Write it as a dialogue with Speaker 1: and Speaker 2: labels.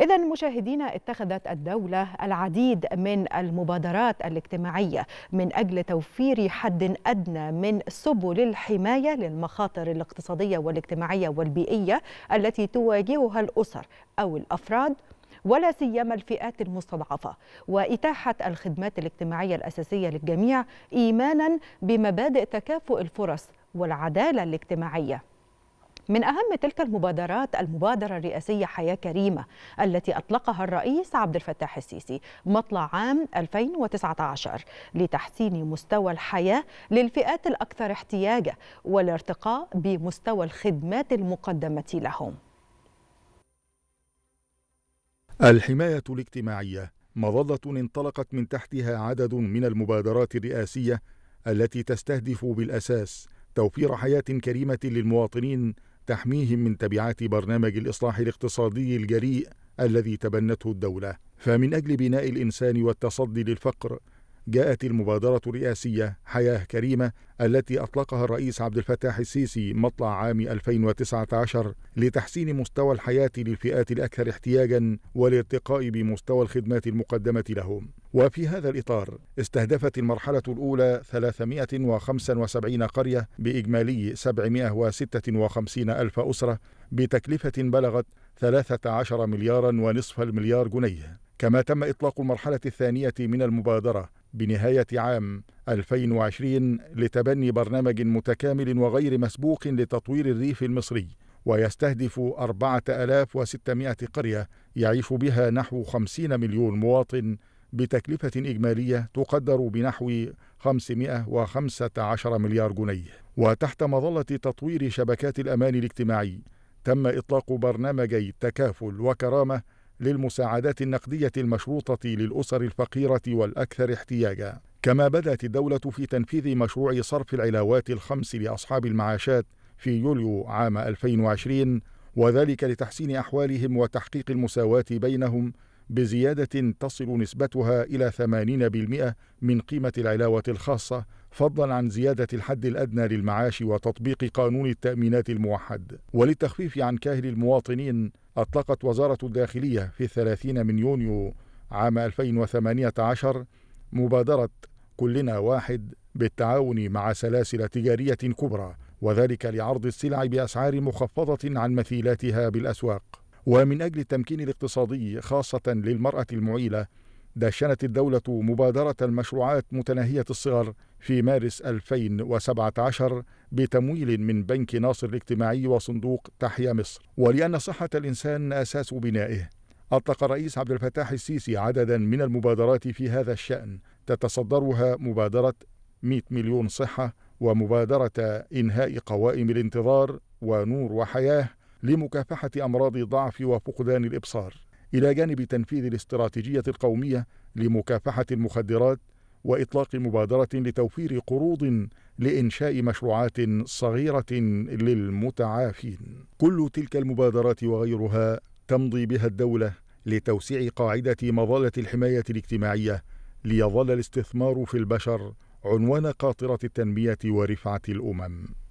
Speaker 1: إذا مشاهدينا اتخذت الدولة العديد من المبادرات الاجتماعية من أجل توفير حد أدنى من سبل الحماية للمخاطر الاقتصادية والاجتماعية والبيئية التي تواجهها الأسر أو الأفراد ولا سيما الفئات المستضعفة وإتاحة الخدمات الاجتماعية الأساسية للجميع إيمانا بمبادئ تكافؤ الفرص والعدالة الاجتماعية من أهم تلك المبادرات المبادرة الرئاسية حياة كريمة التي أطلقها الرئيس عبد الفتاح السيسي مطلع عام 2019 لتحسين مستوى الحياة للفئات الأكثر احتياجا والارتقاء بمستوى الخدمات المقدمة لهم
Speaker 2: الحماية الاجتماعية مظلة انطلقت من تحتها عدد من المبادرات الرئاسية التي تستهدف بالأساس توفير حياة كريمة للمواطنين تحميهم من تبعات برنامج الإصلاح الاقتصادي الجريء الذي تبنته الدولة فمن أجل بناء الإنسان والتصدي للفقر جاءت المبادرة الرئاسية حياة كريمة التي أطلقها الرئيس عبد الفتاح السيسي مطلع عام 2019 لتحسين مستوى الحياة للفئات الأكثر احتياجا والارتقاء بمستوى الخدمات المقدمة لهم وفي هذا الإطار استهدفت المرحلة الأولى 375 قرية بإجمالي 756 ألف أسرة بتكلفة بلغت 13 مليارا ونصف المليار جنيه كما تم إطلاق المرحلة الثانية من المبادرة بنهاية عام 2020 لتبني برنامج متكامل وغير مسبوق لتطوير الريف المصري ويستهدف 4600 قرية يعيش بها نحو 50 مليون مواطن بتكلفة إجمالية تقدر بنحو 515 مليار جنيه وتحت مظلة تطوير شبكات الأمان الاجتماعي تم إطلاق برنامجي تكافل وكرامة للمساعدات النقدية المشروطة للأسر الفقيرة والأكثر احتياجا كما بدأت الدولة في تنفيذ مشروع صرف العلاوات الخمس لأصحاب المعاشات في يوليو عام 2020 وذلك لتحسين أحوالهم وتحقيق المساواة بينهم بزيادة تصل نسبتها إلى 80% من قيمة العلاوة الخاصة فضلا عن زيادة الحد الأدنى للمعاش وتطبيق قانون التأمينات الموحد وللتخفيف عن كاهل المواطنين أطلقت وزارة الداخلية في الثلاثين من يونيو عام 2018 مبادرة كلنا واحد بالتعاون مع سلاسل تجارية كبرى وذلك لعرض السلع بأسعار مخفضة عن مثيلاتها بالأسواق ومن أجل التمكين الاقتصادي خاصة للمرأة المعيلة دشنت الدولة مبادرة المشروعات متناهية الصغر في مارس 2017 بتمويل من بنك ناصر الاجتماعي وصندوق تحيا مصر ولأن صحة الإنسان أساس بنائه أطلق الرئيس عبد الفتاح السيسي عددا من المبادرات في هذا الشأن تتصدرها مبادرة 100 مليون صحة ومبادرة إنهاء قوائم الانتظار ونور وحياة لمكافحة أمراض الضعف وفقدان الإبصار إلى جانب تنفيذ الاستراتيجية القومية لمكافحة المخدرات وإطلاق مبادرة لتوفير قروض لإنشاء مشروعات صغيرة للمتعافين. كل تلك المبادرات وغيرها تمضي بها الدولة لتوسيع قاعدة مظلة الحماية الاجتماعية ليظل الاستثمار في البشر عنوان قاطرة التنمية ورفعة الأمم.